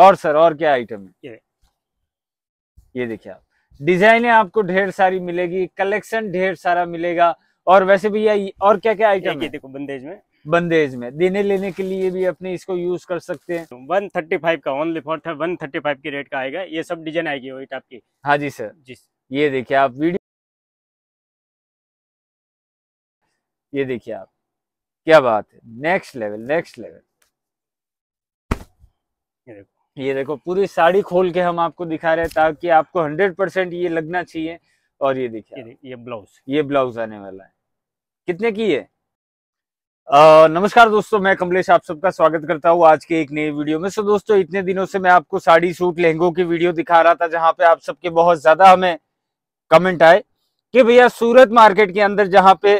और सर और क्या आइटम है ये ये देखिए आप डिजाइने आपको ढेर सारी मिलेगी कलेक्शन ढेर सारा मिलेगा और वैसे भैया और क्या क्या आइटम है देखो बंदेज में बंदेज में देने लेने के लिए भी अपने इसको यूज कर सकते हैं 135 का only for one thirty five rate का आएगा ये सब डिजाइन आएगी वेट आपकी हाँ जी सर जी ये देखिए आप वीडियो ये देखिए आप क्या बात है नेक्स्ट लेवल नेक्स्ट लेवल ये देखो पूरी साड़ी खोल के हम आपको दिखा रहे हैं ताकि आपको हंड्रेड परसेंट ये लगना चाहिए और ये देखिए ये ब्लाउज ये ब्लाउज आने वाला है कितने की है आ, नमस्कार दोस्तों मैं कमलेश आप सबका स्वागत करता हूँ आज के एक नए वीडियो में सो दोस्तों इतने दिनों से मैं आपको साड़ी सूट लहंगों की वीडियो दिखा रहा था जहाँ पे आप सबके बहुत ज्यादा हमें कमेंट आए कि भैया सूरत मार्केट के अंदर जहाँ पे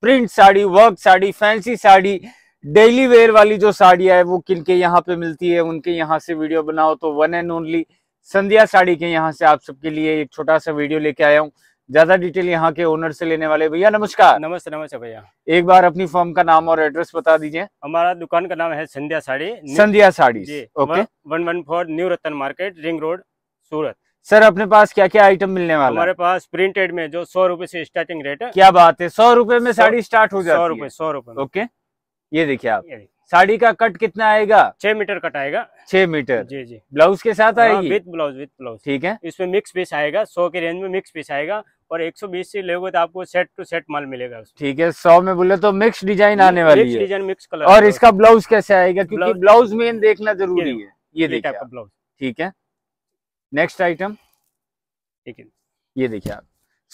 print sari work sari fancy sari daily wear वाली जो साड़ियाँ है वो किन के यहाँ पे मिलती है उनके यहाँ से वीडियो बनाओ तो one and only Sandhya sari के यहाँ से आप सबके लिए एक छोटा सा वीडियो लेके आया हूँ ज्यादा डिटेल यहाँ के ओनर से लेने वाले भैया नमस्कार नमस्ते नमस्ते भैया एक बार अपनी फॉर्म का नाम और एड्रेस बता दीजिए हमारा दुकान का नाम है Sandhya sari Sandhya sari okay one one four new Ratan market ring road Surat sir अपने पास क्या क्या आइटम मिलने वाला हमारे पास प्रिंटेड में जो सौ रूपये से स्टार्टिंग रेट है क्या बात है सौ रूपये में साड़ी स्टार्ट हो जाए सौ रूपये सौ रूपये ओके ये देखिए आप साड़ी का कट कितना आएगा छह मीटर कट आएगा छह मीटर जी जी ब्लाउज के साथ हाँ, आएगी विद ब्लाउज विद ब्लाउज ठीक है इसमें मिक्स पीस आएगा सौ के रेंज में मिक्स पीस आएगा और 120 से लोगे तो आपको सेट टू सेट माल मिलेगा ठीक है सौ में बोले तो मिक्स डिजाइन आने वाली है डिजाइन मिक्स कलर और इसका ब्लाउज कैसे आएगा क्योंकि ब्लाउज मेन देखना जरूरी है ये देखिए ब्लाउज ठीक है नेक्स्ट आइटम ठीक है ये देखिए आप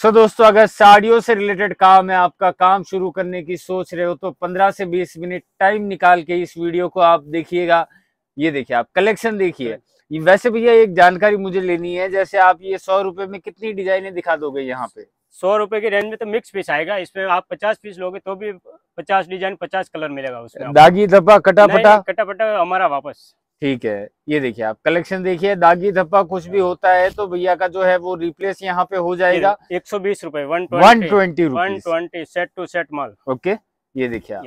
सो दोस्तों अगर साड़ियों से रिलेटेड काम है आपका काम शुरू करने की सोच रहे हो तो 15 से 20 मिनट टाइम निकाल के इस वीडियो को आप देखिएगा ये देखिए आप कलेक्शन देखिए वैसे भैया एक जानकारी मुझे लेनी है जैसे आप ये सौ रुपए में कितनी डिजाइने दिखा दोगे यहाँ पे सौ रुपए के रेंज में तो मिक्स पीस आएगा इसमें आप पचास पीस लोगे तो भी पचास डिजाइन पचास कलर मिलेगा उसमें दागी धब्बा कटापटा कटापटा हमारा वापस ठीक है ये देखिए आप कलेक्शन देखिए दागी धब्बा कुछ भी हाँ। होता है तो भैया का जो है वो रिप्लेस यहाँ पे हो जाएगा एक सौ बीस रूपए one twenty one twenty set to set माल ओके ये देखिए आप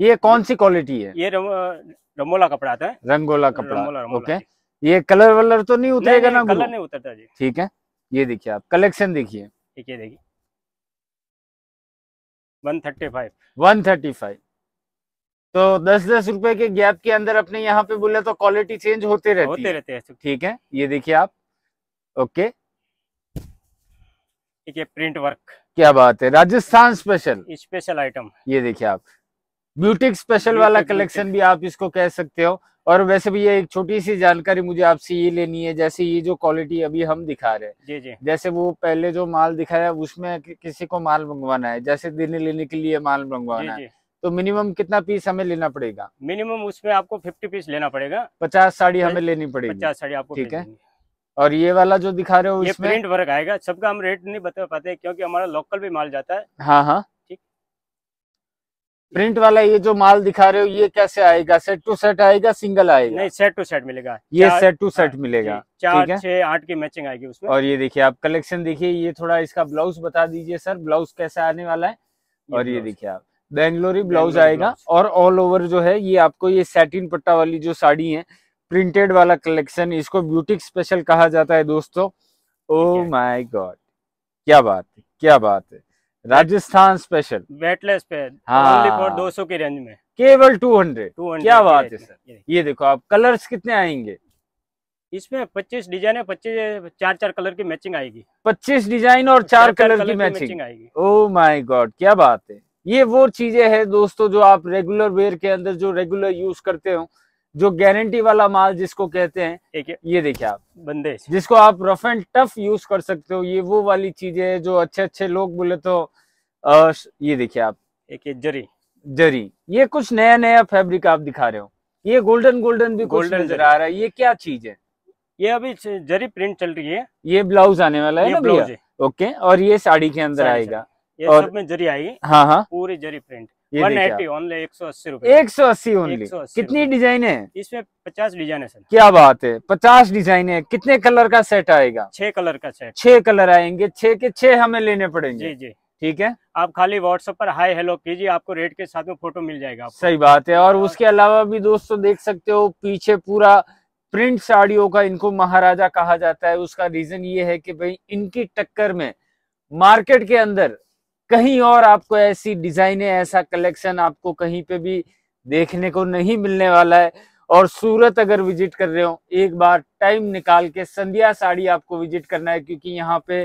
ये कौन सी क्वालिटी है ये रंगोला कपड़ा आता है रंगोला कपड़ा ओके ये कलर वलर तो नहीं उतरेगा ना कलर नहीं उतरता जी ठीक है ये देखिए आप कलेक्शन देखिए ठीक है देखिए one thirty five one thirty five तो दस दस रुपए के गैप के अंदर अपने यहाँ पे बोले तो क्वालिटी चेंज होते रहती होते है। रहते हैं ठीक है ये देखिए आप ओके ठीक है प्रिंट वर्क क्या बात है राजस्थान स्पेशल स्पेशल आइटम ये देखिए आप ब्यूटिक स्पेशल वाला कलेक्शन भी आप इसको कह सकते हो और वैसे भी ये एक छोटी सी जानकारी मुझे आपसे ये लेनी है जैसे ये जो क्वालिटी अभी हम दिखा रहे हैं जी जी जैसे वो पहले जो माल दिखाया उसमें कि, किसी को माल मंगवाना है जैसे देने लेने के लिए माल मंगवाना है तो मिनिमम कितना पीस हमें लेना पड़ेगा मिनिमम उसमें आपको फिफ्टी पीस लेना पड़ेगा पचास साड़ी हमें लेनी पड़ेगी पचास साड़ी आपको ठीक है और ये वाला जो दिखा रहे हो ये प्रिंट वर्क आएगा सबका हम रेट नहीं बता पाते क्योंकि हमारा लोकल भी माल जाता है हाँ हाँ ठीक प्रिंट वाला ये जो माल दिखा रहे हो ये कैसे आएगा सेट टू सेट आएगा सिंगल आएगा नहीं सेट टू सेट मिलेगा ये सेट टू सेट मिलेगा चार छह आठ की मैचिंग आएगी उसमें और ये देखिए आप कलेक्शन देखिए ये थोड़ा इसका ब्लाउज बता दीजिए सर ब्लाउज कैसे आने वाला है और ये देखिए आप बेंगलोरी ब्लाउज आएगा और ऑल ओवर जो है ये आपको ये सैटिन पट्टा वाली जो साड़ी है प्रिंटेड वाला कलेक्शन इसको ब्यूटिक स्पेशल कहा जाता है दोस्तों ओ माय गॉड क्या बात है क्या बात है राजस्थान स्पेशल वेटलेस पे हाँ दो सौ के रेंज में केवल टू हंड्रेड क्या बात है सर ये देखो आप कलर्स कितने आएंगे इसमें 25 डिजाइन है पच्चीस चार चार कलर की मैचिंग आएगी 25 डिजाइन और चार, चार कलर, कलर की मैचिंग, मैचिंग आएगी ओ माय गॉड क्या बात है ये वो चीजें हैं दोस्तों जो आप रेगुलर वेयर के अंदर जो रेगुलर यूज करते हो जो गारंटी वाला माल जिसको कहते हैं ये देखिए आप बंदेज जिसको आप रफ एंड टफ यूज कर सकते हो ये वो वाली चीजें है जो अच्छे अच्छे लोग बोले तो आ, ये देखिए आप एक जरी जरी ये कुछ नया नया फैब्रिक आप दिखा रहे हो ये गोल्डन गोल्डन भी गोल्डन नजर आ रहा है ये क्या चीज है ये अभी जरी प्रिंट चल रही है ये ब्लाउज आने वाला है ना ब्लाउज ओके और ये साड़ी के अंदर आएगा ये और, सब में जरी आई हाँ हाँ पूरी जरी प्रिंट वन एटी ओनली एक सौ अस्सी रूपए एक सौ अस्सी ओनली कितनी डिजाइन है इसमें पचास डिजाइन है सर क्या बात है पचास डिजाइन है कितने कलर का सेट आएगा छह कलर का सेट छह कलर आएंगे छह के छह हमें लेने पड़ेंगे जी जी ठीक है आप खाली व्हाट्सएप पर हाय हेलो कीजिए आपको रेट के साथ में फोटो मिल जाएगा आपको। सही बात है और हाँ। उसके अलावा भी दोस्तों देख सकते हो पीछे पूरा प्रिंट साड़ियों का इनको महाराजा कहा जाता है उसका रीजन ये है कि भाई इनकी टक्कर में मार्केट के अंदर कहीं और आपको ऐसी डिजाइने ऐसा कलेक्शन आपको कहीं पे भी देखने को नहीं मिलने वाला है और सूरत अगर विजिट कर रहे हो एक बार टाइम निकाल के संध्या साड़ी आपको विजिट करना है क्योंकि यहाँ पे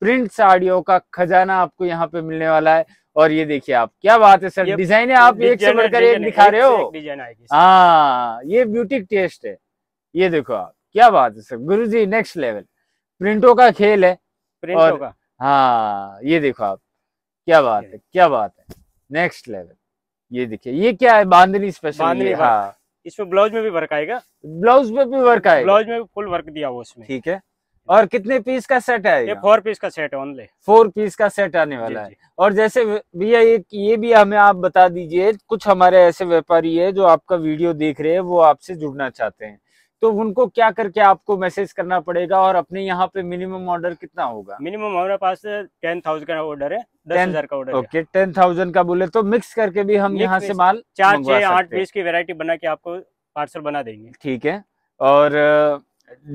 प्रिंट साड़ियों का खजाना आपको यहाँ पे मिलने वाला है और ये देखिए आप क्या बात है सर डिजाइने आप एक से बढ़कर एक दिखा रहे हो डिजाइन आएगी हाँ ये ब्यूटी टेस्ट है ये देखो आप क्या बात है सर गुरु जी नेक्स्ट लेवल प्रिंटो का खेल है प्रिंटो का हाँ ये देखो आप क्या बात है क्या बात है नेक्स्ट लेवल ये देखिए ये क्या है बांधनी स्पेशल हाँ। इसमें ब्लाउज में भी वर्क आएगा ब्लाउज में भी वर्क आएगा ब्लाउज में फुल वर्क दिया हुआ उसमें ठीक है और कितने पीस का सेट है ये फोर पीस का सेट ओनली फोर पीस का सेट आने वाला है और जैसे भैया ये ये भी हमें आप बता दीजिए कुछ हमारे ऐसे व्यापारी है जो आपका वीडियो देख रहे हैं वो आपसे जुड़ना चाहते हैं तो उनको क्या करके आपको मैसेज करना पड़ेगा और अपने यहाँ पे मिनिमम ऑर्डर कितना होगा मिनिमम हमारे पास टेन थाउजेंड का ऑर्डर है दस हजार का ऑर्डर ओके टेन थाउजेंड का बोले तो मिक्स करके भी हम यहाँ से माल चार छह आठ पीस की वेरायटी बना के आपको पार्सल बना देंगे ठीक है और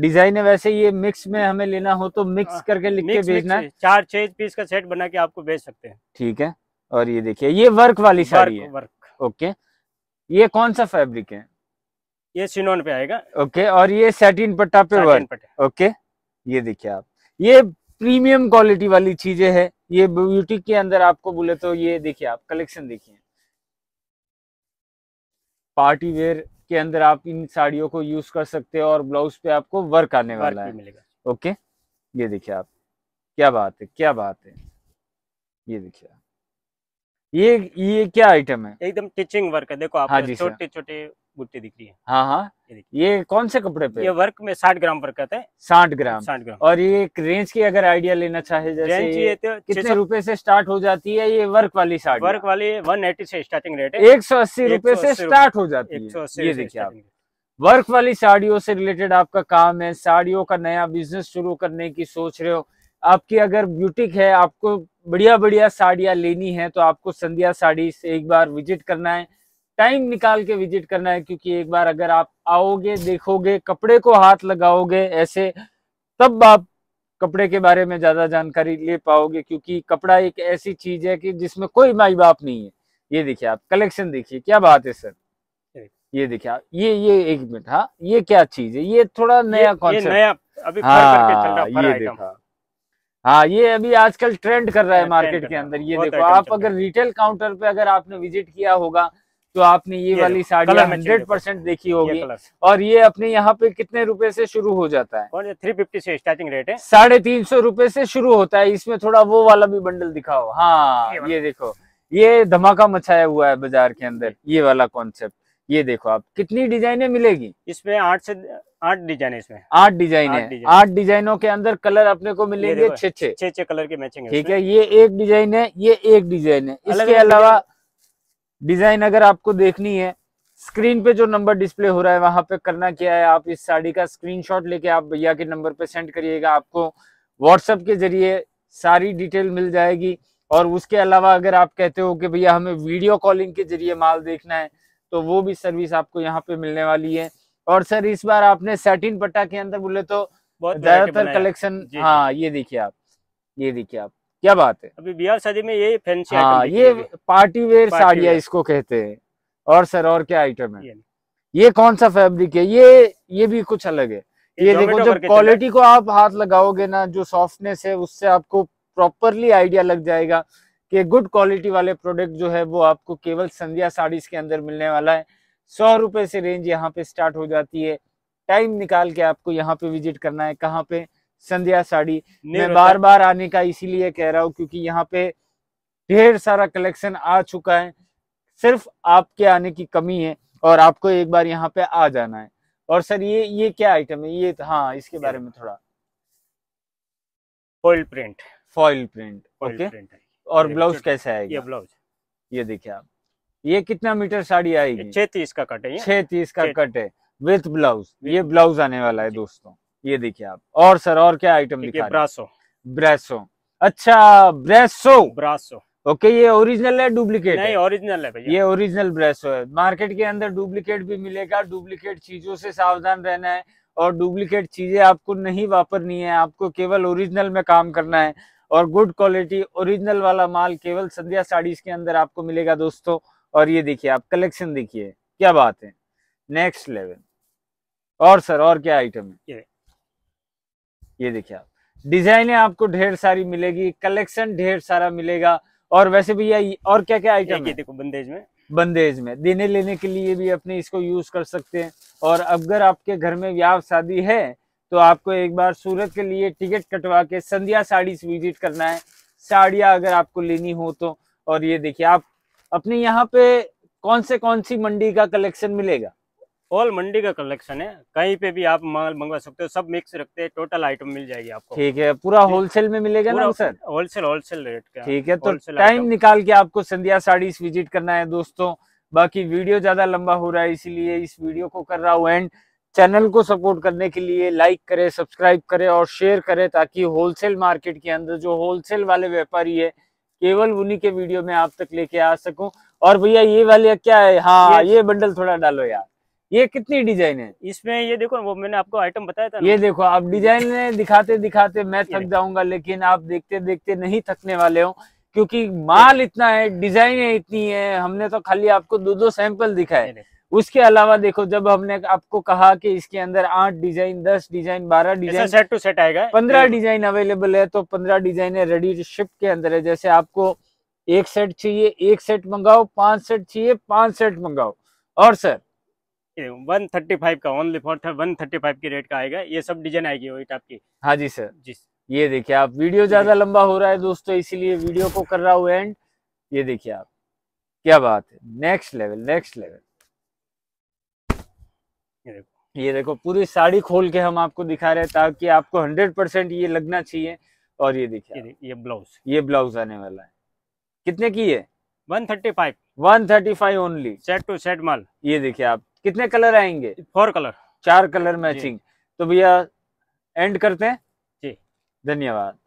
डिजाइन है वैसे ये मिक्स में हमें लेना हो तो मिक्स हाँ, करके लिख के भेजना है चार छह पीस का सेट बना के आपको भेज सकते हैं ठीक है और ये देखिए ये वर्क वाली साड़ी है वर्क ओके ये कौन सा फैब्रिक है ये सिनोन पे आएगा ओके और ये सैटिन पट्टा पे वर्क ओके ये देखिए आप ये प्रीमियम क्वालिटी वाली चीजें है ये ब्यूटी के अंदर आपको बोले तो ये देखिए आप कलेक्शन देखिए पार्टी वेयर के अंदर आप इन साड़ियों को यूज कर सकते हैं और ब्लाउज पे आपको वर्क आने वाला है मिलेगा ओके ये देखिए आप क्या बात है क्या बात है ये देखिए ये ये क्या आइटम है एकदम टिचिंग वर्क है देखो आप हाँ छोटे छोटे बुट्टी दिख रही है हाँ हाँ ये कौन से कपड़े पे ये वर्क में साठ ग्राम पर कहते हैं साठ ग्राम साठ ग्राम और ये एक रेंज की अगर आइडिया लेना चाहे जैसे तो कितने रुपए से स्टार्ट हो जाती है ये वर्क वाली साड़ी वर्क वाली वन एटी से स्टार्टिंग रेट है एक सौ अस्सी रूपये से स्टार्ट हो जाती है ये देखिए आप वर्क वाली साड़ियों से रिलेटेड आपका काम है साड़ियों का नया बिजनेस शुरू करने की सोच रहे हो आपकी अगर ब्यूटिक है आपको बढ़िया बढ़िया साड़ियाँ लेनी है तो आपको संध्या साड़ी से एक बार विजिट करना है टाइम निकाल के विजिट करना है क्योंकि एक बार अगर आप आओगे देखोगे कपड़े को हाथ लगाओगे ऐसे तब आप कपड़े के बारे में ज़्यादा जानकारी ले पाओगे क्योंकि कपड़ा एक ऐसी चीज़ है कि जिसमें कोई माई बाप नहीं है ये देखिए आप कलेक्शन देखिए क्या बात है सर ये देखिए आप ये ये एक मिनट हाँ ये क्या चीज़ है ये थोड़ा नया कॉन्सेप्ट हाँ ये देखा हाँ ये अभी आजकल ट्रेंड कर रहा है मार्केट हाँ, के अंदर ये देखो आप अगर रिटेल काउंटर पे अगर आपने विजिट किया होगा तो आपने ये, ये वाली साड़ी हंड्रेड परसेंट देखी होगी और ये अपने यहाँ पे कितने रुपए से शुरू हो जाता है थ्री फिफ्टी से स्टार्टिंग रेट है साढ़े तीन सौ रूपये से शुरू होता है इसमें थोड़ा वो वाला भी बंडल दिखाओ हाँ ये देखो ये धमाका मचाया हुआ है बाजार के अंदर ये वाला कॉन्सेप्ट ये देखो आप कितनी डिजाइने मिलेगी इसमें आठ से आठ डिजाइन इसमें आठ डिजाइन आठ डिजाइनों के अंदर कलर अपने को मिलेंगे छह छे कलर के मैचिंग ठीक है ये एक डिजाइन है ये एक डिजाइन है इसके अलावा डिजाइन अगर आपको देखनी है स्क्रीन पे जो नंबर डिस्प्ले हो रहा है वहां पे करना क्या है आप इस साड़ी का स्क्रीनशॉट लेके आप भैया के नंबर पे सेंड करिएगा आपको व्हाट्सएप के जरिए सारी डिटेल मिल जाएगी और उसके अलावा अगर आप कहते हो कि भैया हमें वीडियो कॉलिंग के जरिए माल देखना है तो वो भी सर्विस आपको यहाँ पे मिलने वाली है और सर इस बार आपने सेटिन पट्टा के अंदर बोले तो ज्यादातर कलेक्शन हाँ ये देखिए आप ये देखिए आप क्या बात है अभी बिहार शादी में यही फैंसी हाँ ये पार्टी वेयर साड़ियाँ इसको कहते हैं और सर और क्या आइटम है ये कौन सा फैब्रिक है ये ये भी कुछ अलग है ये देखो जब क्वालिटी को आप हाथ लगाओगे ना जो सॉफ्टनेस है उससे आपको प्रॉपरली आइडिया लग जाएगा कि गुड क्वालिटी वाले प्रोडक्ट जो है वो आपको केवल संध्या साड़ीज के अंदर मिलने वाला है सौ रुपए से रेंज यहाँ पे स्टार्ट हो जाती है टाइम निकाल के आपको यहाँ पे विजिट करना है कहाँ पे संध्या साड़ी मैं बार बार आने का इसीलिए कह रहा हूँ क्योंकि यहाँ पे ढेर सारा कलेक्शन आ चुका है सिर्फ आपके आने की कमी है और आपको एक बार यहाँ पे आ जाना है और सर ये ये क्या आइटम है ये तो, हाँ इसके बारे में थोड़ा foil print foil print okay और ब्लाउज कैसे आएगा ये ब्लाउज ये देखिए आप ये कितना मीटर साड़ी आएगी छह तीस का कट है छह तीस का कट है विथ ब्लाउज ये ब्लाउज आने वाला है दोस्तों ये देखिए आप और सर और क्या आइटम दिखा ब्रासो ब्रेसो अच्छा ब्रेसो ब्रासो ओके ये ओरिजिनल है डुप्लीकेट नहीं ओरिजिनल है भैया ये ओरिजिनल ब्रेसो है मार्केट के अंदर डुप्लीकेट भी मिलेगा डुप्लीकेट चीजों से सावधान रहना है और डुप्लीकेट चीजें आपको नहीं वापरनी है आपको केवल ओरिजिनल में काम करना है और गुड क्वालिटी ओरिजिनल वाला माल केवल संध्या साड़ीज के अंदर आपको मिलेगा दोस्तों और ये देखिए आप कलेक्शन देखिए क्या बात है नेक्स्ट लेवल और सर और क्या आइटम है ये ये देखिए आप डिजाइने आपको ढेर सारी मिलेगी कलेक्शन ढेर सारा मिलेगा और वैसे भैया और क्या क्या आइटम है देखो बंदेज में बंदेज में देने लेने के लिए भी अपने इसको यूज कर सकते हैं और अगर आपके घर में व्याह शादी है तो आपको एक बार सूरत के लिए टिकट कटवा के संध्या साड़ी से विजिट करना है साड़ियाँ अगर आपको लेनी हो तो और ये देखिए आप अपने यहाँ पे कौन से कौन सी मंडी का कलेक्शन मिलेगा ऑल मंडी का कलेक्शन है कहीं पे भी आप माल मंगवा सकते हो सब मिक्स रखते हैं टोटल आइटम मिल जाएगी आपको ठीक है पूरा होलसेल में मिलेगा ना सर होलसेल होलसेल रेट का ठीक है तो टाइम निकाल के आपको संध्या साड़ी विजिट करना है दोस्तों बाकी वीडियो ज्यादा लंबा हो रहा है इसीलिए इस वीडियो को कर रहा हूँ एंड चैनल को सपोर्ट करने के लिए लाइक करें सब्सक्राइब करें और शेयर करें ताकि होलसेल मार्केट के अंदर जो होलसेल वाले व्यापारी है केवल उन्हीं के वीडियो में आप तक लेके आ सकूं और भैया ये वाले क्या है हाँ ये, ये बंडल थोड़ा डालो यार ये कितनी डिजाइन है इसमें ये देखो वो मैंने आपको आइटम बताया था ये देखो आप डिजाइन दिखाते दिखाते मैं थक जाऊंगा लेकिन आप देखते देखते नहीं थकने वाले हो क्योंकि माल इतना है डिजाइने इतनी है हमने तो खाली आपको दो दो सैंपल दिखाए उसके अलावा देखो जब हमने आपको कहा कि इसके अंदर आठ डिजाइन दस डिजाइन बारह डिजाइन सेट टू सेट आएगा पंद्रह डिजाइन अवेलेबल है तो पंद्रह डिजाइन रेडी शिप के अंदर है जैसे आपको एक सेट चाहिए एक सेट मंगाओ पांच सेट चाहिए पांच सेट मंगाओ और सर वन थर्टी फाइव का only for one thirty five के रेट का आएगा ये सब डिजाइन आएगी वही टाइप की हाँ जी सर जी ये देखिए आप वीडियो ज्यादा लंबा हो रहा है दोस्तों इसीलिए वीडियो को कर रहा हूँ एंड ये देखिए आप क्या बात है नेक्स्ट लेवल नेक्स्ट लेवल ये देखो ये देखो पूरी साड़ी खोल के हम आपको दिखा रहे हैं ताकि आपको हंड्रेड परसेंट ये लगना चाहिए और ये देखिए ये ब्लाउज ये ब्लाउज आने वाला है कितने की है one thirty five one thirty five only set to set माल ये देखिए आप कितने कलर आएंगे फोर कलर चार कलर मैचिंग तो भैया एंड करते हैं जी धन्यवाद